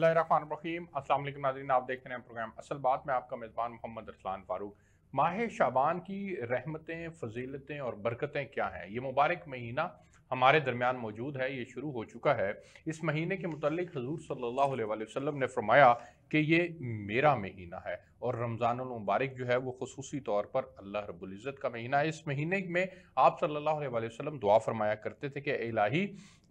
बसमीम अस्सलाम वालेकुम नाजरीन आप देख रहे हैं प्रोग्राम असल बात में आपका मेज़बान मोहम्मद अरसलान फारूक माह शाबान की रहमतें फजीलतें और बरकतें क्या हैं ये मुबारक महीना हमारे दरमियान मौजूद है ये शुरू हो चुका है इस महीने के मतलब हजूर सल्ला वसम ने फरमाया कि ये मेरा महीना है और रमज़ानमबारक जो है वो खसूसी तौर पर अल्लाह रबुल्ज़त का महीना है इस महीने में आप सल्ला वसम दुआ फरमाया करते थे कि इलाही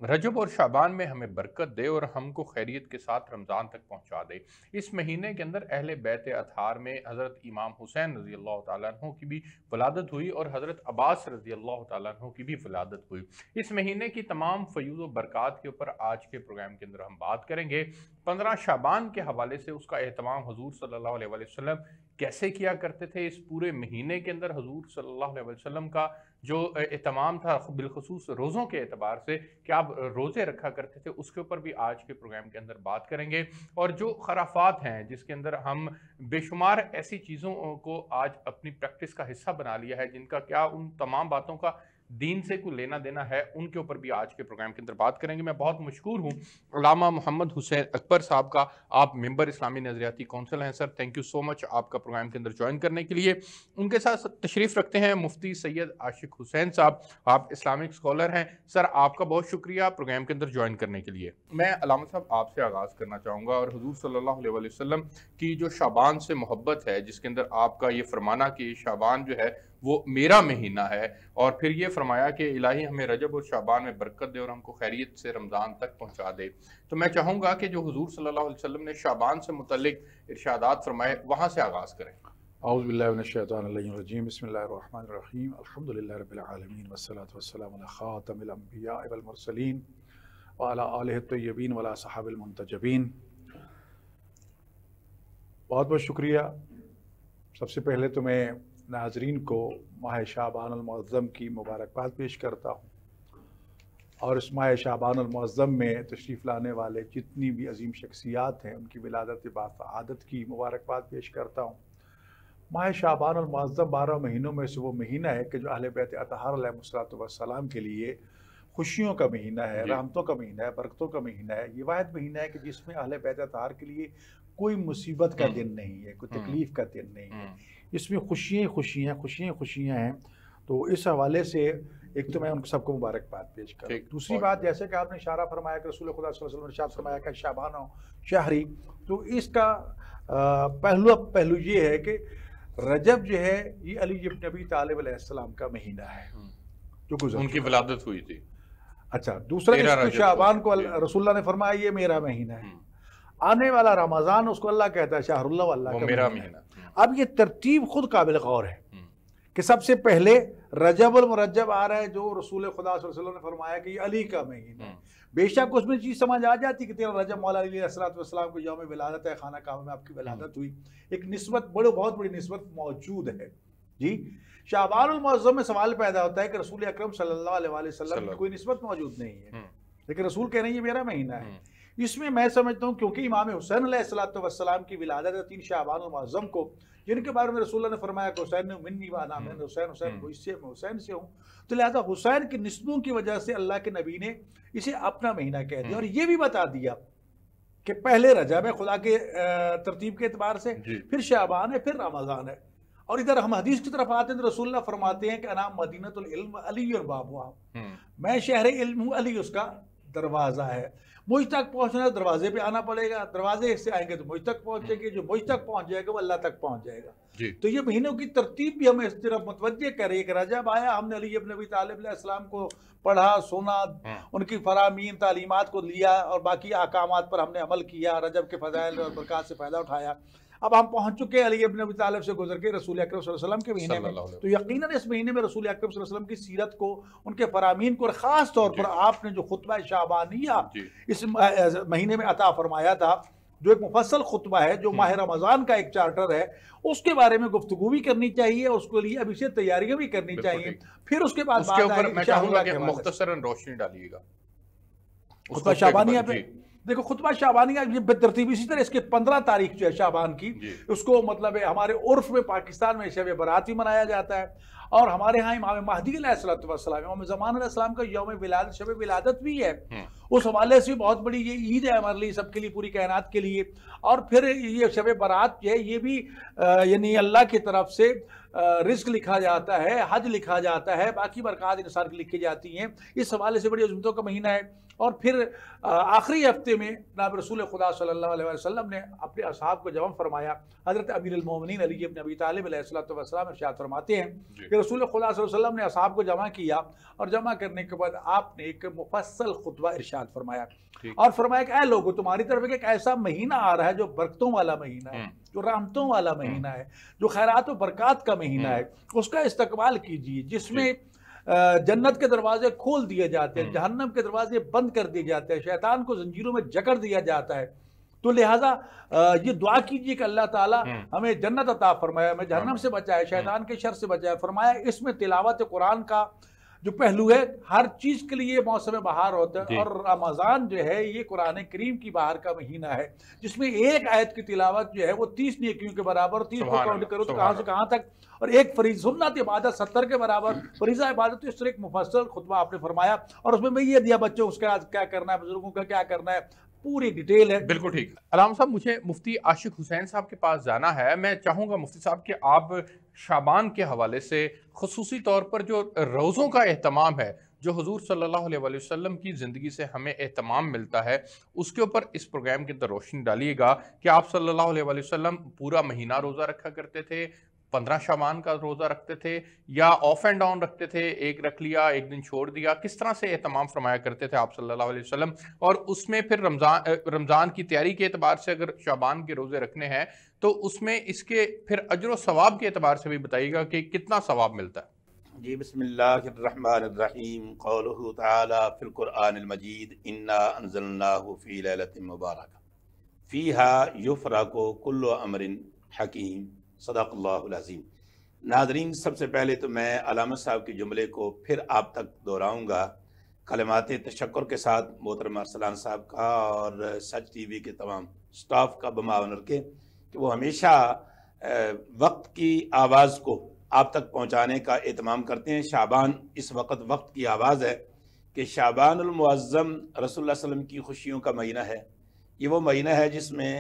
रजब और शाबान में हमें बरकत दे और हमको खैरियत के साथ रमज़ान तक पहुंचा दे इस महीने के अंदर अहल बैत अतहार में हज़रत इमाम हुसैन रज़ी अल्लाह तु की भी वलादत हुई और हज़रत अब्बास रज़ी अल्लाह तु की भी वलादत हुई इस महीने की तमाम फयूज़ व बरक़ात के ऊपर आज के प्रोग्राम के अंदर हम बात करेंगे पंद्रह शाबान के हवाले से उसका अहतमाम हजूर सल्ला वसम कैसे किया करते थे इस पूरे महीने के अंदर हजूर सल्लल्लाहु अलैहि वसल्लम का जो एहतमाम था बिलखसूस रोज़ों के अतबार से कि आप रोज़े रखा करते थे उसके ऊपर भी आज के प्रोग्राम के अंदर बात करेंगे और जो खराफात हैं जिसके अंदर हम बेशुमार ऐसी चीज़ों को आज अपनी प्रैक्टिस का हिस्सा बना लिया है जिनका क्या उन तमाम बातों का दीन से कोई लेना देना है उनके ऊपर भी आज के प्रोग्राम के अंदर बात करेंगे मैं बहुत मशहूर हूँ अलामा मोहम्मद हुसैन अकबर साहब का आप मेंबर इस्लामी नजरियाती कौंसिल हैं sir thank you so much आपका प्रोग्राम के अंदर ज्वाइन करने के लिए उनके साथ तशरीफ़ रखते हैं मुफ्ती सैयद आशिक हुसैन साहब आप इस्लामिक स्कॉलर हैं सर आपका बहुत शुक्रिया प्रोग्राम के अंदर ज्वाइन करने के लिए मैं अलामा साहब आपसे आगाज़ करना चाहूँगा और हजूर सल्ला वसलम की जो शाबान से मोहब्बत है जिसके अंदर आपका ये फरमाना कि शाबान जो है वो मेरा महीना है और फिर ये फरमाया कि इलाही हमें रजब और शाबान में बरकत दे और हमको खैरियत से रमज़ान तक पहुँचा दे तो मैं चाहूँगा कि जो हजूर सल्ला वसम ने शाबान से मुतलिक इर्शादात फरमाए वहाँ से आगाज़ करें अउज़बिल्लिनशैतरजीम बसमीम वाला साहबमतजबीन बहुत बहुत शुक्रिया सबसे पहले तो मैं नाजरीन को माह शाबानमज़म की मुबारकबाद पेश करता हूँ और इस माह शाबानमज़म में तशरीफ़ लाने वाले जितनी भी अजीम शख्सियात हैं उनकी विलादत आदत की मुबारकबाद पेश करता हूँ माह शाबानमज़म बारह महीनों में से वो महीना है कि जो अहल बैत अतहारसलाम के लिए खुशियों का महीना है रामतों का महीना है बरकतों का महीना है ये वाद महीना है कि जिसमें अहल बैत अतहार के लिए कोई मुसीबत का हम्म। दिन नहीं है कोई हम्म। तकलीफ़ का दिन नहीं है हम्म। इसमें खुशियाँ खुशियाँ खुशियाँ खुशियाँ हैं तो इस हवाले से एक तो मैं उन सबको मुबारकबाद पेश कर दूसरी बात जैसे कि आपने इशारा फरमाया कि रसूल खुदा शाह फरमाया कि शाबान शाहरी तो इसका पहलू पहलू ये है कि रजब जो है ये अली नबी तालब का महीना है हम्म। जो गुजर उनकी विलादत हुई थी अच्छा दूसरा शाहबान को रसुल्ला ने फरमाया ये मेरा महीना है हम्म। आने वाला रमज़ान उसको अल्लाह कहता है शाहरुल्ला का मेरा महीना अब ये तरतीब खुद काबिल गौर है हम्म। कि सबसे पहले रजबुल मुरजब आ रहा है जो रसूल खुदा ने फरमाया कि ये अली का महीन है हम्म। बेशक उसमें चीज़ समझ आ जाती कि तेरा रजब मौला को यौम विलादत है खाना काम में आपकी विलादत हुई एक नस्बत बड़े बहुत बड़ी नस्बत मौजूद है जी शाहबानज़म में सवाल पैदा होता है कि रसूल अक्रम सल्ला कोई नस्बत मौजूद नहीं है हम्म। लेकिन रसूल कह रहे हैं ये मेरा महीना है इसमें मैं समझता हूँ क्योंकि इमाम हुसैन सलाम की विलादत है तीन शाहबान मज़म को जिनके बारे में रसूल ने फरमाया हुसैन मिन्नी वाना मैं हुसैन हुसैन हम्म। इससे मैं हुसैन से हूँ तो लिहाजा हुसैन की नस्लों की वजह से अल्लाह के नबी ने इसे अपना महीना कह दिया हम्म। और ये भी बता दिया कि पहले रजब है खुदा के तरतीब के अतबार से फिर शाहबान है फिर रमज़ान है और इधर हम हदीस की तरफ आते हैं तो रसूल फरमाते हैं कि अनाम मदीनतुल अली और बाबू हम्म। मैं शहर इल्म अली उसका दरवाज़ा है मुझ तक पहुंचना है तो दरवाजे पे आना पड़ेगा दरवाजे से आएंगे तो मुझ तक पहुंचेंगे जो मुझ तक पहुंच जाएगा वो अल्लाह तक पहुंच जाएगा तो ये महीनों की तरतीब भी हमें इस तरफ मुतवजह करे रही है कि रजब आया हमने अली नबी तालब को पढ़ा सुना हाँ। उनकी फरामीन तालीमत को लिया और बाकी अकाम पर हमने अमल किया रजब के फ़जाइल और बरक़ात से फ़ायदा उठाया अब हम पहुंच चुके हैं अली अबन तालब से गुजर के रसूल अक्रम के महीने में तो यकीन इस महीने में रसूल अक्रम की सीरत को उनके फरामीन को और ख़ास तौर पर आपने जो खुतबा शाहबानिया इस महीने में अता फरमाया था जो एक मुफसल खुतबा है जो हम्म। माह रमज़ान का एक चार्टर है उसके बारे में गुफ्तु भी करनी चाहिए उसके लिए अभी से तैयारियां भी करनी चाहिए फिर उसके बाद मैं चाहूंगा कि मुख्तसरन रोशनी डालिएगा उसका शाबानिया पे देखो खुतबा शाहबानी का ये बेतरतीबी इसी तरह इसके पंद्रह तारीख जो है शाहबान की उसको मतलब हमारे उर्फ में पाकिस्तान में शब बरात भी मनाया जाता है और हमारे यहाँ इमाम महदी सलाम इमाम जमान का यौम विलादत शब विलादत भी है हम्म। उस हवाले से बहुत बड़ी ये ईद है हमारे लिए सबके लिए पूरी कायनात के लिए और फिर ये शब बारात जो है ये भी यानी अल्लाह की तरफ से रिस्क लिखा जाता है हज लिखा जाता है बाकी बरक़ात इंसान की लिखी जाती हैं इस हवाले से बड़ी अजमतों का महीना है और फिर आखिरी हफ्ते में नाब रसूल खुदा सल्लल्लाहु अलैहि वसल्लम ने अपने असहाब को जवाब फरमाया हज़रत अमीरमिन अली अपने अबी तालबलाम फरमाते हैं कि रसूल खुदा वसल्लम ने असहाब को जमा किया और जमा करने के बाद आपने एक मुफसल खुतबा इरशाद फरमाया और फरमाया कि लोगों तुम्हारी तरफ एक ऐसा महीना आ रहा है जो बरकतों वाला महीना है हम्म। जो रामतों वाला हम्म। महीना है जो खैरात व बरक़ात का महीना हम्म। है उसका इस्तकबाल कीजिए जिसमें जन्नत के दरवाजे खोल दिए जाते हैं हम्म। जहन्नम के दरवाजे बंद कर दिए जाते हैं शैतान को जंजीरों में जकड़ दिया जाता है तो लिहाजा ये दुआ कीजिए कि अल्लाह ताला हम्म। हमें जन्नत अता फरमाया हमें जहन्नम हम्म। से बचाए शैतान के शर से बचाए फरमाया इसमें तिलावत कुरान का जो पहलू है हर चीज के लिए मौसम बहार होता है और रमजान जो है ये कुरान करीम की बहार का महीना है जिसमें एक आयत की तिलावत जो है वो तीस नेकियों के बराबर तीस को काउंट करो तो कहां से कहां तक और एक फरीज इबादत सत्तर के बराबर फरीजा इबादत तो इस तरह एक मुफसल खुतबा आपने फरमाया और उसमें मैं ये दिया बच्चों उसके आज क्या करना है बुजुर्गों का क्या करना है पूरी डिटेल है बिल्कुल ठीक अलाम साहब मुझे मुफ्ती आशिक हुसैन साहब के पास जाना है मैं चाहूँगा मुफ्ती साहब कि आप शाबान के हवाले से खसूसी तौर पर जो रोज़ों का अहतमाम है जो हजूर सल्लल्लाहु अलैहि वसल्लम की ज़िंदगी से हमें अहतमाम मिलता है उसके ऊपर इस प्रोग्राम के अंदर रोशनी डालिएगा कि आप सल्लल्लाहु अलैहि वसल्लम पूरा महीना रोज़ा रखा करते थे पंद्रह शामान का रोज़ा रखते थे या ऑफ एंड डाउन रखते थे एक रख लिया एक दिन छोड़ दिया किस तरह से एहतमाम फरमाया करते थे आप सल्लल्लाहु अलैहि वसल्लम और उसमें फिर रमज़ान रमज़ान की तैयारी के अतबार से अगर शाबान के रोज़े रखने हैं तो उसमें इसके फिर अजर सवाब के अतबार से भी बताइएगा कि कितना सवाब मिलता है जी बसमीम क़ौलमजीद इन्ना मुबारक फ़ी हा युफ़रा को कुल्लो अमरिन हकीम सदाकल्लाज़ीम नाजरीन सबसे पहले तो मैं अलामत साहब के जुमले को फिर आप तक दोहराऊँगा कलमात तशक्र के साथ मोहतरमा अरसलान साहब का और सच टी वी के तमाम स्टाफ का बमावनर के कि वो हमेशा वक्त की आवाज़ को आप तक पहुँचाने का अहतमाम करते हैं शाबान इस वक्त वक्त की आवाज़ है कि शाबानमज़म रसोल्ला की खुशियों का महीना है ये वो महीना है जिसमें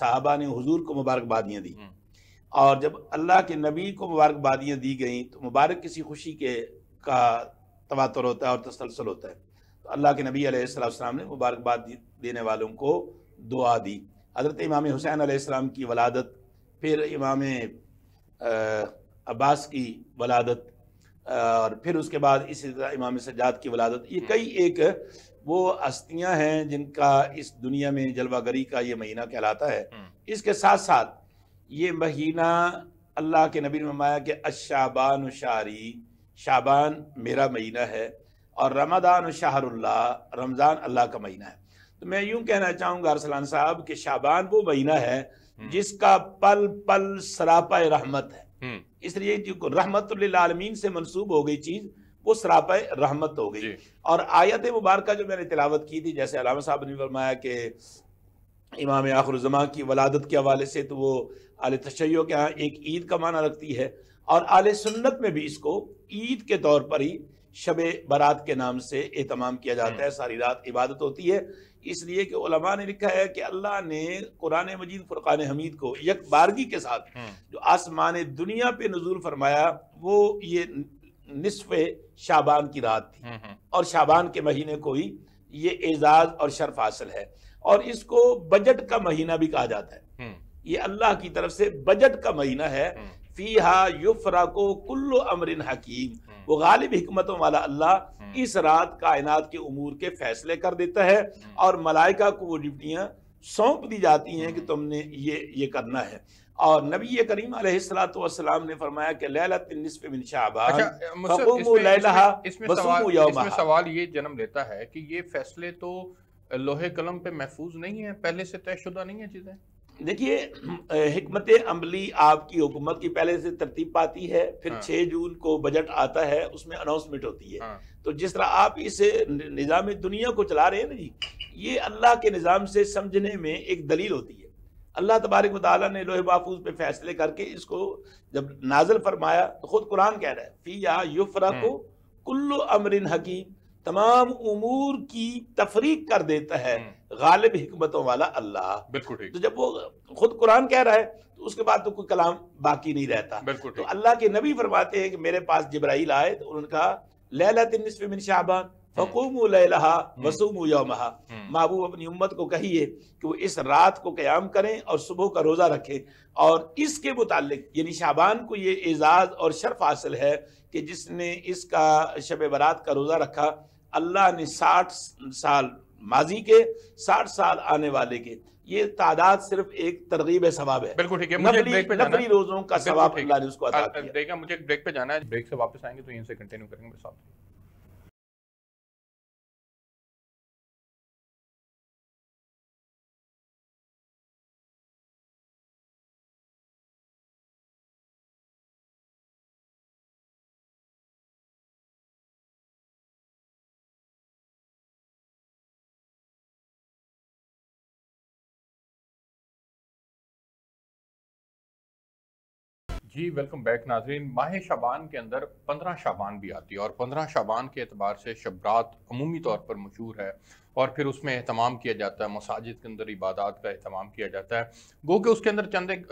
साहबा ने हजूर को मुबारकबादियाँ दी हम्म। और जब अल्लाह के नबी को मुबारकबादियाँ दी गई तो मुबारक किसी खुशी के का तवातर होता है और तसलसल होता है तो अल्लाह के नबी आलाम ने मुबारकबाद देने वालों को दुआ दी हज़रत इमाम हुसैन आलाम की वलादत फिर इमाम अब्बास की वलादत और फिर उसके बाद इसी तरह इमाम सजाद की वलादत ये कई एक वो हस्तियाँ हैं जिनका इस दुनिया में जलवागरी का ये महीना कहलाता है हम्म। इसके साथ साथ ये महीना अल्लाह के नबी ने ममाया कि अशाबान शारी शाबान मेरा महीना है और रमदान शाहरुल्ला रमज़ान अल्लाह का महीना है तो मैं यूं कहना चाहूँगा अरसलान साहब कि शाबान वो महीना है हम्म। जिसका पल पल सरापा रहमत है हम्म। इसलिए जो रहमत आलमीन से मनसूब हो गई चीज़ वो सरापा रहमत हो गई और आयत मुबारक जो मैंने तिलावत की थी जैसे अलामा साहब ने फरमाया कि इमाम आखरजमा की वलादत के हवाले से तो वो आल तशै के यहाँ एक ईद का माना रखती है और आल सुन्नत में भी इसको ईद के तौर पर ही शब बारात के नाम से एहतमाम किया जाता हम्म। है सारी रात इबादत होती है इसलिए कि उलमा ने लिखा है कि अल्लाह ने कुरान मजीद फुरक़ान हमीद को यक बारगी के साथ हम्म। जो आसमान दुनिया पे नजूल फरमाया वो ये निसफ शाबान की रात थी हम्म, और शाबान के महीने को ही ये एजाज और शर्फ हासिल है और इसको बजट का महीना भी कहा जाता है ये अल्लाह की तरफ से बजट का महीना है हम्म। फीहा युफरा को कुल्लो अमरिन हकीम हम्म। वो गालिब हमतों वाला अल्लाह हम्म। इस रात कायनात के उमूर के फैसले कर देता है और मलाइका को वो डिप्टियाँ सौंप दी जाती हैं कि तुमने ये ये करना है और नबी करीम सलाम ने फरमाया कि अच्छा, इसमें, इसमें सवाल, इसमें सवाल ये जन्म लेता है कि ये फैसले तो लोहे कलम पे महफूज नहीं है पहले से तयशुदा नहीं है चीज़ें देखिए हमत अमली आपकी हुकूमत की पहले से तरतीब पाती है फिर छः हाँ। जून को बजट आता है उसमें अनाउंसमेंट होती है हाँ। तो जिस तरह आप इस निज़ाम दुनिया को चला रहे हैं ना जी ये अल्लाह के निज़ाम से समझने में एक दलील होती है अल्लाह तबारक वाली ने लोहे महफूज पे फैसले करके इसको जब नाजल फरमाया तो खुद कुरान कह रहा है फ़ी या युफरा हाँ। को कुल्लु अमरिन हकीम तमाम उमूर की तफरीक कर देता है हम्म। गालिब हमतों वाला अल्लाह बिल्कुल ठीक तो जब वो खुद कुरान कह रहा है तो उसके बाद तो कोई कलाम बाकी नहीं रहता बिल्कुल तो अल्लाह के नबी फरमाते हैं कि मेरे पास जिब्राइल आए तो उन्होंने कहा लैला तिनसफ मिन शाबान हम्म। फ़कूम लहा हम्म। वसूम यौमहा महबूब अपनी उम्मत को कहिए कि वो इस रात को क़्याम करें और सुबह का रोज़ा रखें और इसके मुतालिक यानी शाबान को ये एजाज़ और शर्फ हासिल है कि जिसने इसका शब बरात का रोज़ा रखा अल्लाह ने साठ साल माजी के साठ साल आने वाले के ये तादाद सिर्फ एक तरगीब सवाब है बिल्कुल ठीक है मुझे ब्रेक पे जाना रोजों का सवाब अल्लाह ने उसको अदा किया मुझे ब्रेक पे जाना है ब्रेक से वापस आएंगे तो यहीं से कंटिन्यू करेंगे साहब जी वेलकम बैक नाजरीन माह शाबान के अंदर पंद्रह शाबान भी आती है और पंद्रह शाबान के अतबार से शबरात अमूमी तौर पर मशहूर है और फिर उसमें अहतमाम किया जाता है मसाजिद के अंदर इबादत का अहतमाम किया जाता है गो के उसके अंदर चंद एक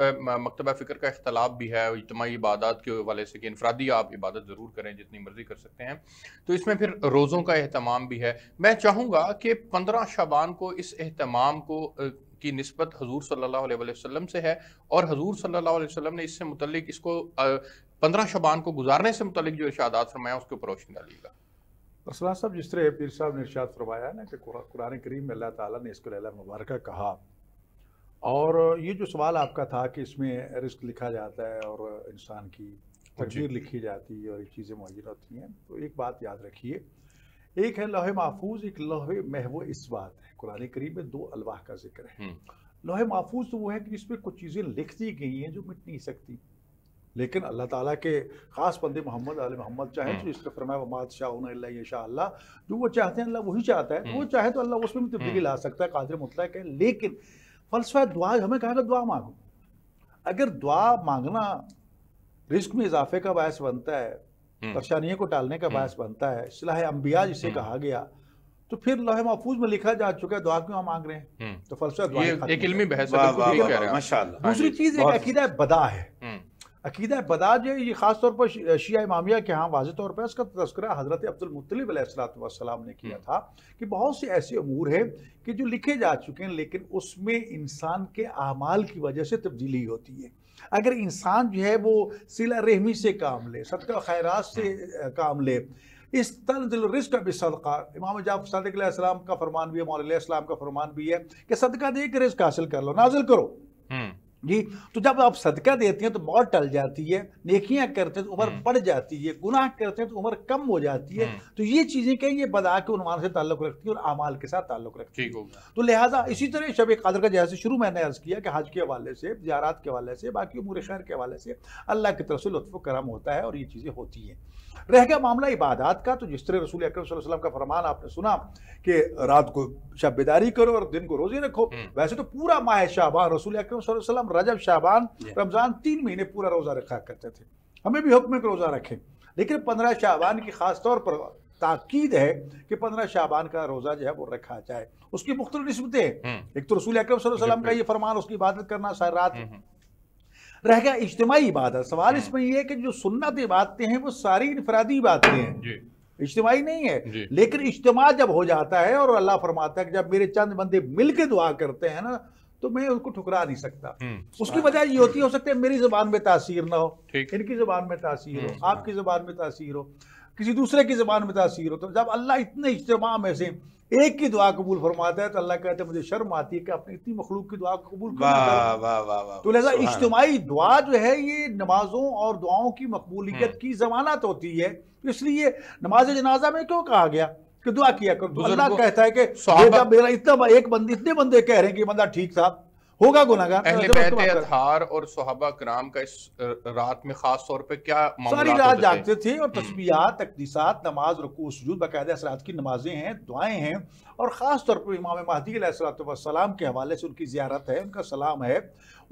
मकतबा फ़िक्र का अख्तलाफ भी है इजमाही इबादत के वाले से कि इनफरादी आप इबादत ज़रूर करें जितनी मर्ज़ी कर सकते हैं तो इसमें फिर रोज़ों का अहतमाम भी है मैं चाहूँगा कि पंद्रह शाबान को इस अहतमाम को की नस्बत हजूर सल्लाम से है और हजूर सल्लल्लाहु अलैहि ने इससे मुतलिक इसको पंद्रह शबान को गुजारने से मुतलिक जो इर्शादात फरमाया उसके ऊपर रोशनी डालिएगा असला साहब जिस तरह पीर साहब ने इर्शाद फरमाया ना कि कुरान करीम में अल्लाह ताला ने इसको लैला मुबारक कहा और ये जो सवाल आपका था कि इसमें रिस्क लिखा जाता है और इंसान की तकदीर लिखी जाती है और ये चीज़ें मुहैया होती हैं तो एक बात याद रखिए एक है लोहे महफूज एक लोहे महव इस बात कुरान करीब में दो अलवाह का जिक्र है हम्म। लोहे महफूज तो वो है कि जिसमें कुछ चीज़ें लिख दी गई हैं जो मिट नहीं सकती लेकिन अल्लाह ताला के ख़ास बंदे मोहम्मद आल मोहम्मद चाहे तो हम्म। इसका फरमाए वमाद शाह शाह जो वो चाहते हैं अल्लाह वही चाहता है वो हम्म। चाहे तो अल्लाह उसमें भी तब्दीली ला सकता है कादिर मुतलक है लेकिन फलसफा दुआ हमें कहा दुआ मांगो अगर दुआ मांगना रिस्क में इजाफे का बायस बनता है परेशानियों को टालने का बायस बनता है सलाह अम्बिया जिसे कहा गया तो फिर लोहे महफूज में लिखा जा चुका है दुआ क्यों मांग रहे हैं हम्म। तो हाँ दूसरी चीज एक अकीदा बदा है हम्म। अकीदा बदा जो है ये खासतौर पर शिया इमामिया के यहाँ वाज तौर पर इसका तस्करा हज़रत अब्दुल अब्दुलमतलब ने किया हम्म। था कि बहुत से ऐसे अमूर हैं कि जो लिखे जा चुके हैं लेकिन उसमें इंसान के अमाल की वजह से तब्दीली होती है अगर इंसान जो है वो सिला रहमी से काम ले सदका खैरात से काम ले इस का रिस्क सदका इमाम जाफ़र का फरमान भी है मौलाम का फरमान भी है कि सदका दे के रिस्क हासिल कर लो नाजिल करो हम्म। जी तो जब आप सदका देते हैं तो बहुत टल जाती है नेकियां करते हैं तो उम्र हम्म। बढ़ जाती है गुनाह करते हैं तो उम्र कम हो जाती है हम्म। तो ये चीजें क्या ये बदा के उन्वान से ताल्लुक रखती है और अमाल के साथ ताल्लुक रखती है तो लिहाजा इसी तरह शब कदर का जैसे शुरू मैंने अर्ज किया कि हज के हवाले से जारात के हवाले से बाकी उमूर शहर के हवाले से अल्लाह की तरफ से लुत्फ करम होता है और ये चीज़ें होती हैं रह गया मामला इबादत का तो जिस तरह रसूल अक्रम का फरमान आपने सुना कि रात को शब बेदारी करो और दिन को रोजे रखो हम्म। वैसे तो पूरा माह शाहबान रसूल अक्रम रजब शाहबान रमज़ान तीन महीने पूरा रोज़ा रखा करते थे हमें भी हुक्म रोज़ा रखें लेकिन पंद्रह शाहबान की खास तौर पर ताकीद है कि पंद्रह शाहबान का रोज़ा जो है वो रखा जाए उसकी मुख्तलिस्बतें हम्म। एक तो रसूल अक्रम का ये फरमान उसकी इबादत करना रात हम्म, रह गया इज्तमाही इबादत सवाल हम्म। इसमें यह है कि जो सुन्नत इबादतें हैं वो सारी इनफरादी इबादतें हैं इज्तमाही नहीं है लेकिन इज्तमा जब हो जाता है और अल्लाह फरमाता है कि जब मेरे चंद बंदे मिल के दुआ करते हैं ना तो मैं उसको ठुकरा नहीं सकता हम्म। उसकी वजह ये होती हो सकती है मेरी जबान में तासीर ना हो इनकी जबान में तासीर हो हम्म। आपकी जबान में तासीर हो किसी दूसरे की जबान में तासीर हो तो जब अल्लाह इतने इज्तम में से एक की दुआ कबूल फरमाता है तो अल्लाह कहते हैं मुझे शर्म आती है कि आपने इतनी मखलूक की दुआ कबूल तो लिहाजा इज्तमाही दुआ जो है ये नमाजों और दुआओं की मकबूलियत हम्म। की जमानत होती है तो इसलिए नमाज जनाजा में क्यों कहा गया कि दुआ किया करो अल्लाह कहता है कि मेरा इतना एक बंदे इतने बंदे कह रहे हैं कि बंदा ठीक था होगा गुनागार अहले और सुहाबा कराम का इस रात में खास तौर पर क्या सारी रात जागते थे और हम्म। तस्वीर तकदीसात नमाज रकू सजूद बाकायदा असरात की नमाजें हैं दुआएं हैं और ख़ास तौर पर इमाम महदी सलाम के हवाले से उनकी ज्यारत है उनका सलाम है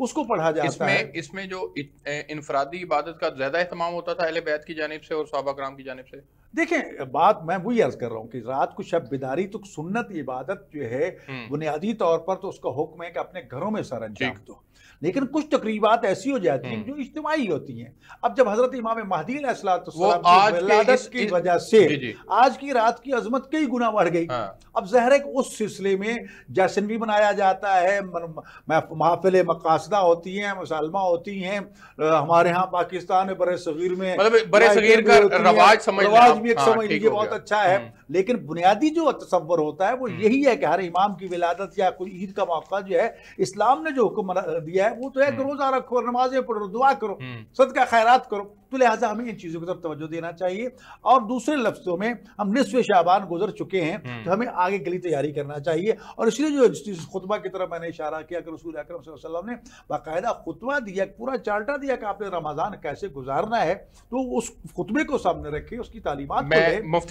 उसको पढ़ा जाता इसमें, है इसमें जो इनफरादी इबादत का ज़्यादा अहतमाम होता था अहले बैत की जानब से और सहाबा कराम की जानब से देखें बात मैं वही अर्ज कर रहा हूँ कि रात को शब बिदारी तो सुन्नत इबादत जो है हम्म। बुनियादी तौर पर तो उसका हुक्म है कि अपने घरों में सर अंजाम दो लेकिन कुछ तकरीबात ऐसी हो जाती हैं हम्म। जो इज्तमाही होती हैं अब जब हजरत इमाम महदी वलादत की वजह से आज की रात की अजमत कई गुना बढ़ गई हाँ। अब जहर है उस सिलसिले में जैसन भी मनाया जाता है महाफिल मकासदा होती हैं मुसलमा होती हैं हमारे यहाँ पाकिस्तान में सगीर में बर मतलब सगीर का रवाज समझ हाँ, लीजिए बहुत अच्छा है हम्म। लेकिन बुनियादी जो तस्वर होता है वो हम्म। यही है कि हर इमाम की विलादत या कोई ईद का मौका जो है इस्लाम ने जो हुक्म दिया है वो तो है कि हम्म। रोजा रखो नमाजें पढ़ो दुआ करो हम्म। सद का खैरात करो तो लिहाजा हमें इन चीज़ों की तरफ तवज्जो देना चाहिए और दूसरे लफ्जों में हम निसफ शाबान गुजर चुके हैं हम्म। तो हमें आगे के लिए तैयारी करना चाहिए और इसलिए जो खुतबा की तरफ मैंने इशारा किया कि रसूल अक्रम वसल्लम ने बाकायदा खुतबा दिया पूरा चार्टा दिया कि आपने रमज़ान कैसे गुजारना है तो उस खुतबे को सामने रखे उसकी तालीमत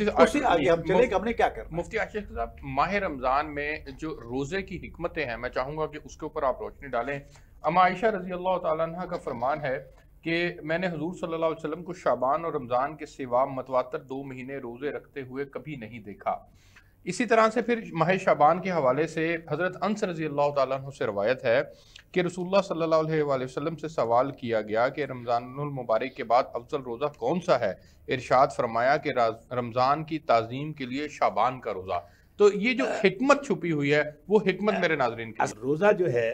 तो आगे हम चले कि हमने क्या कर मुफ्ती आशिफ साहब माह रमज़ान में जो रोज़े की हमतें हैं मैं चाहूँगा कि उसके ऊपर आप रोशनी डालें अमायशा रजी अल्लाह तह का फरमान है कि मैंने हजूर सल्ला वसलम को शाबान और रमज़ान के सिवा मतवातर दो महीने रोज़े रखते हुए कभी नहीं देखा इसी तरह से फिर माह शाबान के हवाले से हज़रत अंस रजी अल्लाह तु से रवायत है कि रसूलुल्लाह सल्लल्लाहु अलैहि वसल्लम से सवाल किया गया कि रमज़ानुल मुबारक के बाद अफजल रोज़ा कौन सा है इरशाद फरमाया कि रमज़ान की तज़ीम के लिए शाबान का रोज़ा तो ये जो हमत छुपी हुई है वो हमत मेरे नाजरन की रोज़ा जो है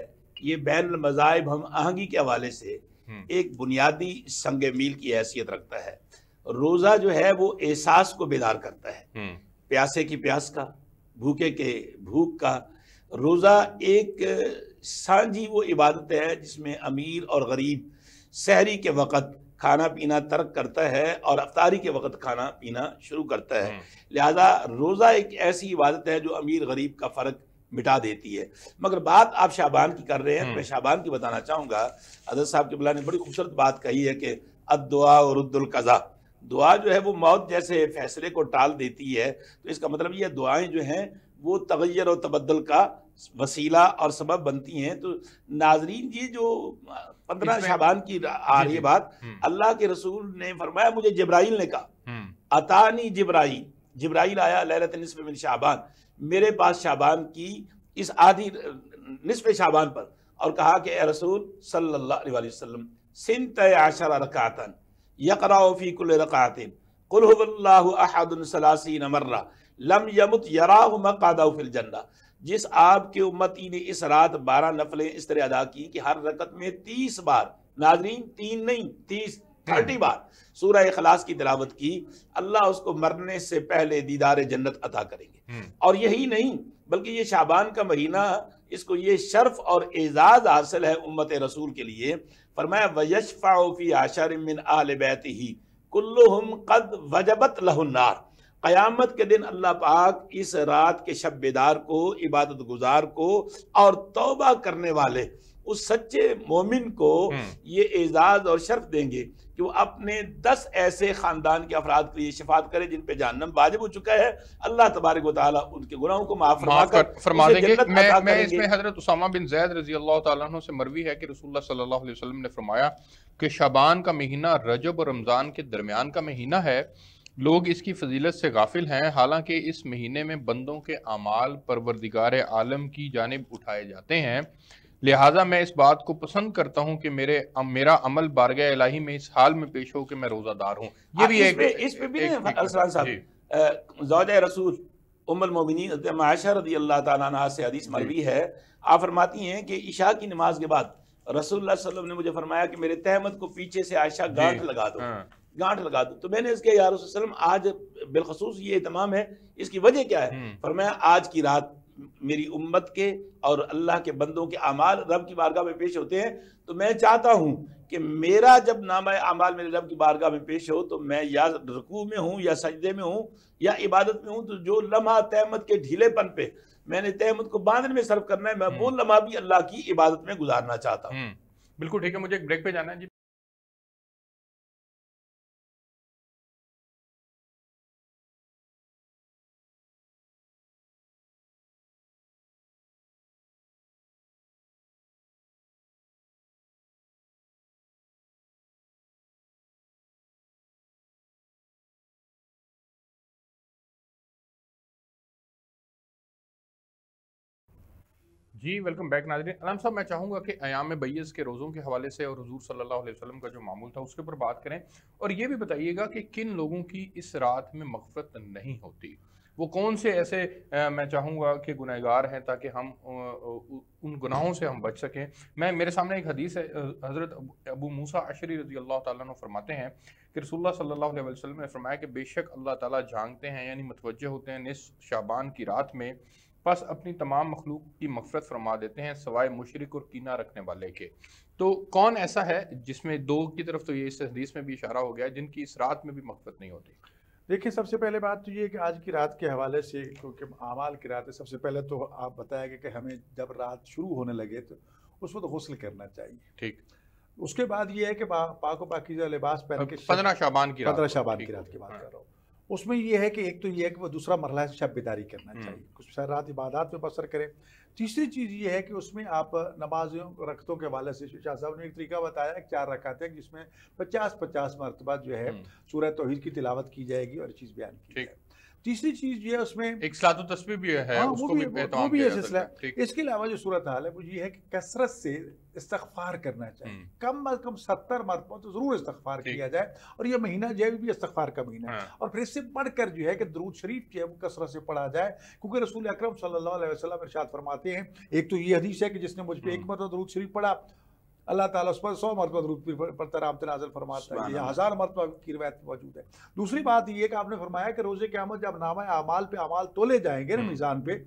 ये बैन मज़ाहब हम आहंगी के हवाले से हम्म। एक बुनियादी संग मील की हैसियत रखता है रोज़ा जो है वो एहसास को बेदार करता है हम्म। प्यासे की प्यास का भूखे के भूख का रोज़ा एक सांझी वो इबादत है जिसमें अमीर और गरीब शहरी के वक़्त खाना पीना तर्क करता है और अफ्तारी के वक्त खाना पीना शुरू करता है हम्म। लिहाजा रोज़ा एक ऐसी इबादत है जो अमीर गरीब का फ़र्क मिटा देती है मगर बात आप शाबान की कर रहे हैं हम्म। मैं शाबान की बताना चाहूंगा अदर साहब के बुला ने बड़ी खूबसूरत बात कही है कि अद दुआ और कज़ा दुआ जो है वो मौत जैसे फैसले को टाल देती है तो इसका मतलब ये दुआएं जो हैं वो तगैर और तबदल का वसीला और सबब बनती हैं तो नाजरीन जी जो पंद्रह शाबान की आ रही है बात हम्म। अल्लाह के रसूल ने फरमाया मुझे जब्राइल ने कहा हम्म। अतानी जब्राइल जब्राइल आया लहरत नस्ब शाबान मेरे पास शाबान की इस आधी निसफ शाबान पर और कहा कि रसूल सल्लल्लाहु अलैहि वसल्लम सिन तशर रकातन यकराफ़ी कुल रकातिन कुल्लाहदसलासिन मर्रा लम यमुत यराह मकादाफिल जन्ना जिस आपके उम्मती ने इस रात बारह नफलें इस तरह अदा की कि हर रकत में तीस बार नाजरीन तीन नहीं तीस थर्टी बार सूरह अखलास की तिलावत की अल्लाह उसको मरने से पहले दीदार जन्नत अदा करेंगे हम्म। और यही नहीं बल्कि ये शाबान का महीना इसको ये शर्फ और एजाज़ हासिल है उम्मत रसूल के लिए फरमाया वयशफ़ाफ़ी आशर मिन आल बैत ही कुल्लुहम कद वजबत लहुन्नार क़यामत के दिन अल्लाह पाक इस रात के शब्बेदार को इबादत गुजार को और तौबा करने वाले उस सच्चे मोमिन को हम्म। ये एजाज और शर्फ देंगे कि वो अपने दस ऐसे ख़ानदान के अफराद के लिए शफात करे जिन पे जहनम वाजिब हो चुका है अल्लाह तबारक उनके गुनाहों को माफ फरमा देंगे मैं, मरवी है कि रसूलुल्लाह ने फरमाया कि शबान का महीना रजब और रमज़ान के दरमियान का महीना है लोग इसकी फजीलत से गाफिल हैं हालांकि इस महीने में बंदों के अमाल परवरदिगार आलम की जानब उठाए जाते हैं लिहाजा मैं इस बात को पसंद करता हूं कि मेरे मेरा अमल बारगाह इलाही में इस हाल में पेश हो कि मैं रोजादार हूं ये हाँ, भी एक इस पे भी साहब रसूल अल्लाह से हदीस मरवी है आप फरमाती हैं कि ईशा की नमाज के बाद रसूल ने मुझे फरमाया कि मेरे तहमद को पीछे से आयशा गांठ लगा दो हाँ। गांठ लगा दो तो मैंने इसके यार आज बिलखसूस ये तमाम है इसकी वजह क्या है हम्म। फरमाया आज की रात मेरी उम्मत के और अल्लाह के बंदों के अमाल रब की बारगाह में पेश होते हैं तो मैं चाहता हूँ कि मेरा जब नामा अमाल मेरे रब की बारगाह में पेश हो तो मैं या रकू में हूँ या सजदे में हूँ या इबादत में हूँ तो जो लम्हा तहमद के ढीलेपन पे मैंने तहमद को बांधने में सर्व करना है मैं वो हम्म। लम्हा भी अल्लाह की इबादत में गुजारना चाहता हूँ हम्म। बिल्कुल ठीक है मुझे एक ब्रेक पे जाना है जी जी वेलकम बैक नाजरीन अलम साहब मैं चाहूँगा कि अयाम बैस के रोज़ों के हवाले से और हजूर सल्लल्लाहु अलैहि वसल्लम का जो मामूल था उसके ऊपर बात करें और ये भी बताइएगा कि किन लोगों की इस रात में मफफत नहीं होती वो कौन से ऐसे आ, मैं चाहूँगा कि गुनहगार हैं ताकि हम आ, उन गुनाहों से हम बच सकें मैं मेरे सामने एक हदीस है हज़रत अबू मूसा अशरी रजी अल्लाह ताला फरमाते हैं कि रसुल्ला सल्लल्लाहु वसलम ने फरमाया कि बेशक अल्लाह ताली झांकते हैं यानी मतवजह होते हैं निस शाबान की रात में बस अपनी तमाम मखलूक की मफरत फरमा देते हैं सवाए मुशरक और कीना रखने वाले के तो कौन ऐसा है जिसमें दो की तरफ तो ये इस हदीस में भी इशारा हो गया जिनकी इस रात में भी मफरत नहीं होती देखिए सबसे पहले बात तो ये कि आज की रात के हवाले से क्योंकि आमाल की रात है सबसे पहले तो आप बताया गया कि हमें जब रात शुरू होने लगे तो उस वक्त तो गसल करना चाहिए ठीक उसके बाद ये है कि पाक पाको पाकिजा लिबास पहन के पंद्रह शाबान की पंद्रह शाबान की रात की बात हाँ। कर रहा हूँ उसमें ये है कि एक तो ये है कि वह दूसरा मरला है शब बेदारी करना हम्म। चाहिए कुछ रात इबादत में बसर करें तीसरी चीज़ ये है कि उसमें आप नमाजों रखतों के हवाले से शाह साहब ने एक तरीका बताया कि चार रखाते हैं जिसमें पचास पचास मरतबा जो है हम्म। सूरह तोहहीद की तिलावत की जाएगी और चीज़ बयान की जाएगी तीसरी चीज जो है उसमें एक साधु तस्वीर भी है आ, हाँ, उसको भी, भी, वो भी है सिलसिला इसके अलावा जो सूरत हाल है वो ये है कि कसरत से इस्तफार करना चाहिए हम्म। कम अज कम सत्तर मरतबा तो जरूर इस्तफार किया जाए और यह महीना जो भी इस्तफार का महीना है हाँ। और फिर इससे बढ़कर जो है कि दरूद शरीफ जो है वो कसरत से पढ़ा जाए क्योंकि रसूल अक्रम सल्ला वसलम वसल्लम इरशाद फरमाते हैं एक तो ये हदीस है कि जिसने मुझ पर एक मरत दरूद शरीफ पढ़ा अल्लाह ताला उस पर सौ मरतबा दरूद पढ़ता रामत नाजल हैं है हज़ार मरतबा की रवायत मौजूद है दूसरी बात यह कि आपने फरमाया कि रोज़े क़्यामत जब नामा अमाल पे अमाल तोले जाएंगे ना हम्म। मीज़ान पे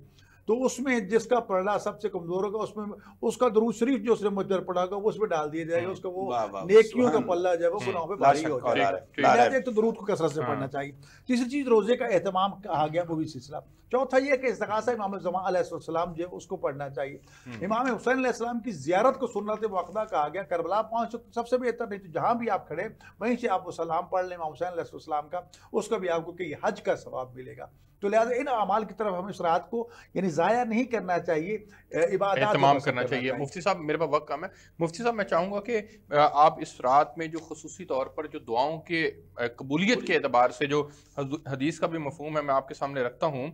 तो उसमें जिसका पढ़ा सबसे कमजोर होगा उसमें उसका दरूद शरीफ जो उसने मुझ पर पढ़ा होगा उसमें डाल दिया जाएगा हम्म। उसका वो नेकियों का पल्ला जो है वो हम्म, गुनाहों पे भारी हो जाएगा तो दरूद को कसरत से पढ़ना हाँ। चाहिए तीसरी चीज़ रोज़े का एहतमाम कहा गया वो भी सिलसिला चौथा यह कि इसकासा इमाम जमाम जो उसको पढ़ना चाहिए हम्म। इमाम हुसैन की जियारत को सुनत तो वकदा कहा गया करबला पहुँच सबसे बेहतर नहीं तो जहां भी आप खड़े वहीं से आप सलाम पढ़ लें इमाम हुसैन का उसका भी आपको कहीं हज का सवाब मिलेगा तो लिहाजा इन अमाल की तरफ हमें शरात को यानी ज़ाया नहीं करना चाहिए इबादत तमाम करना चाहिए मुफ्ती साहब मेरे पास वक्त कम है मुफ्ती साहब मैं चाहूँगा कि आप इस रात में जो खसूसी तौर पर जो दुआओं के कबूलियत के अतबार से जो हदीस का भी मफहम है मैं आपके सामने रखता हूँ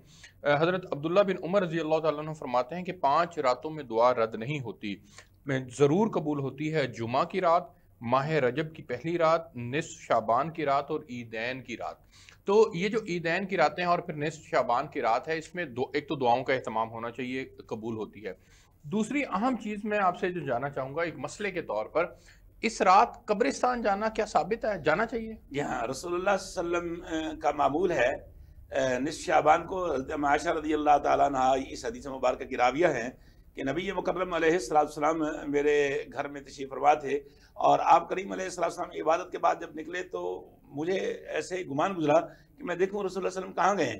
हज़रत अब्दुल्ला बिन उमर रजी अल्लाह तु फरमाते हैं कि पाँच रातों में दुआ रद्द नहीं होती ज़रूर कबूल होती है जुमा की रात माह रजब की पहली रात निस शाबान की रात और ईदैन की रात तो ये जो ईदैन की रातें हैं और फिर निसफ शाबान की रात है इसमें दो एक तो दुआओं का अहतमाम होना चाहिए कबूल होती है दूसरी अहम चीज़ मैं आपसे जो जाना चाहूँगा एक मसले के तौर पर इस रात कब्रिस्तान जाना क्या साबित है जाना चाहिए जी हाँ रसोल्ला का मामूल है निसफ शाबान को माशा रजी अल्लाह तला इस हदीस मुबारक की राविया हैं कि नबी मकरम सलाम मेरे घर में तशीफ़ फरमा थे और आप करीम सलाम इबादत के बाद जब निकले तो मुझे ऐसे गुमान गुजरा कि मैं देखूँ रसोल वसलम कहाँ गए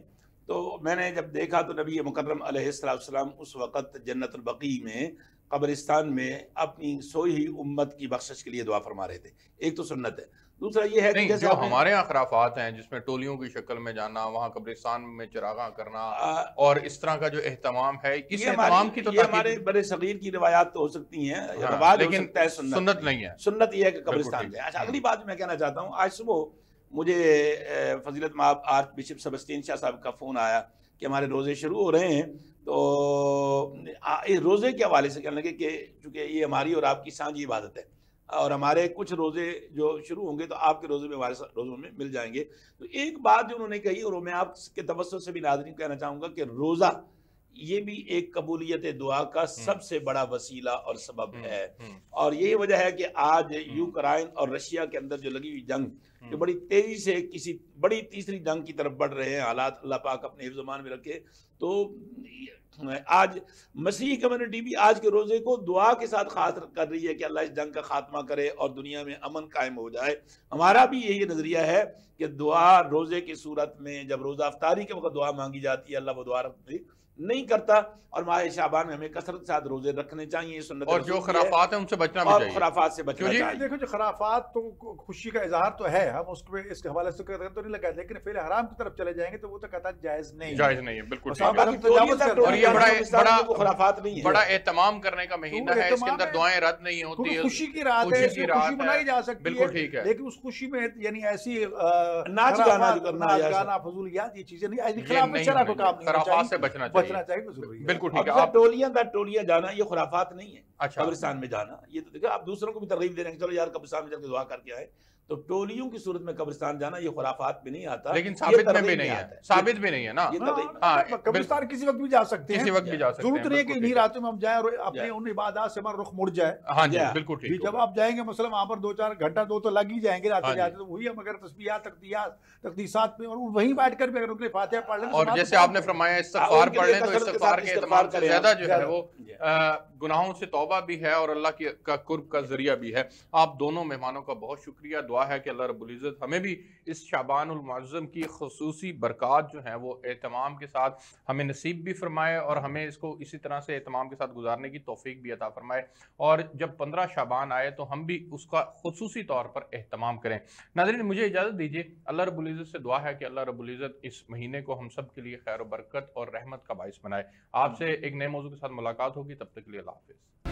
तो मैंने जब देखा तो नबी मुकर्रम अलैहिस्सलाम उस वक़्त जन्नतबकी में कब्रिस्तान में अपनी सोई ही उम्मत की बख्शिश के लिए दुआ फरमा रहे थे एक तो सुन्नत है दूसरा ये है कि जो हमारे यहाँ खराफात हैं जिसमें टोलियों की शक्ल में जाना वहाँ कब्रिस्तान में चरागा करना आ, और इस तरह का जो एहतमाम है इस एहतमाम की तो हमारे बड़े सगीर की रवायात तो हो सकती हाँ, है हाँ, लेकिन सुन्नत नहीं है सुन्नत यह है कि कब्रिस्तान अच्छा, हम्म। अगली बात मैं कहना चाहता हूँ आज सुबह मुझे फजीलत माँ आर्च बिशप सबस्तीन शाह साहब का फ़ोन आया कि हमारे रोज़े शुरू हो रहे हैं तो इस रोज़े के हवाले से कहने लगे कि चूँकि ये हमारी और आपकी साझी इबादत है और हमारे कुछ रोज़े जो शुरू होंगे तो आपके रोज़े में हमारे रोज़ों में मिल जाएंगे तो एक बात जो उन्होंने कही और मैं आपके तवस्त से भी नाजरीन कहना चाहूँगा कि रोज़ा ये भी एक कबूलियत दुआ का हम्म। सबसे बड़ा वसीला और सबब हम्म, है हम्म। और यही वजह है कि आज यूक्राइन और रशिया के अंदर जो लगी हुई जंग जो बड़ी तेजी से किसी बड़ी तीसरी जंग की तरफ बढ़ रहे हैं हालात अल्लाह पाक अपने हिफ्जमान में रखे तो आज मसीह कम्युनिटी भी आज के रोज़े को दुआ के साथ खास कर रही है कि अल्लाह इस जंग का खात्मा करे और दुनिया में अमन कायम हो जाए हमारा भी यही नज़रिया है कि दुआ रोज़े की सूरत में जब रोज़ा अफ्तारी के वक्त दुआ मांगी जाती है अल्लाह वो दुआ नहीं करता और माह शाबान में हमें कसरत साथ रोजे रखने चाहिए सुन्नत और जो खराफात है उनसे बचना और खराफात से बचना चाहिए देखो जो खराफात तो खुशी का इजहार तो है हम उसके पर इसके हवाले से तो नहीं लगा लेकिन फिर हराम की तरफ चले जाएंगे तो वो तो कहता जायज नहीं जायज नहीं है बिल्कुल तो तो तो खराफात नहीं है बड़ा एहतमाम करने का महीना है इसके अंदर दुआएं रद्द नहीं होती है खुशी की रात है खुशी बनाई जा सकती है बिल्कुल ठीक है लेकिन उस खुशी में यानी ऐसी नाच गाना फजूलियात ये चीजें नहीं खिलाफ खराफात से बचना चाहिए बचना चाहिए तो जरूरी बिल्कुल ठीक है आप टोलियां दर टोलियां जाना ये खुराफात नहीं है अच्छा कब्रिस्तान में जाना ये तो देखिए आप दूसरों को भी तरगीब दे रहे हैं चलो यार कब्रिस्तान में जाकर दुआ करके आए तो टोलियों की सूरत में कब्रिस्तान जाना ये खुराफात में नहीं आता लेकिन साबित में भी नहीं है साबित भी नहीं है ना हाँ, हाँ, हाँ, कब्रिस्तान किसी वक्त भी जा सकते हैं किसी वक्त भी जा सकते हैं जरूरत नहीं है कि इन्हीं रातों में हम जाएं और अपने उन इबादत से हमारा रुख मुड़ जाए हाँ जी बिल्कुल ठीक जब आप जाएंगे मसलन वहां पर दो चार घंटा दो तो लग ही जाएंगे रात जाते तो वही हम अगर तस्बियात तकदियात तकदीसात में और वहीं बैठ कर भी अगर उनके फातिहा पढ़ लें तो और जैसे आपने फरमाया इस्तफार पढ़ लें तो इस्तफार के इस्तेमाल से ज्यादा जो है वो गुनाहों से तौबा भी है और अल्लाह की का कुर्ब का जरिया भी है आप दोनों मेहमानों का बहुत शुक्रिया दुआ दुआ है कि अल्लाह रबुल्ज़त हमें भी इस शाबानज़म की खसूसी बरक़ात जो है वो एहतमाम के साथ हमें नसीब भी फरमाए और हमें इसको इसी तरह से एहतमाम के साथ गुजारने की तोफ़ीक भी अता फरमाए और जब पंद्रह शाबान आए तो हम भी उसका खसूसी तौर पर अहतमाम करें नाजरीन मुझे इजाज़त दीजिए अल्लाह रबुल्ज़त से दुआ है कि अल्लाह रबुल्ज़त इस महीने को हम सब के लिए खैर बरकत और रहमत का बायस बनाए आपसे एक नए मौजू के साथ मुलाकात होगी तब तक के लिए अल्लाह हाफिज़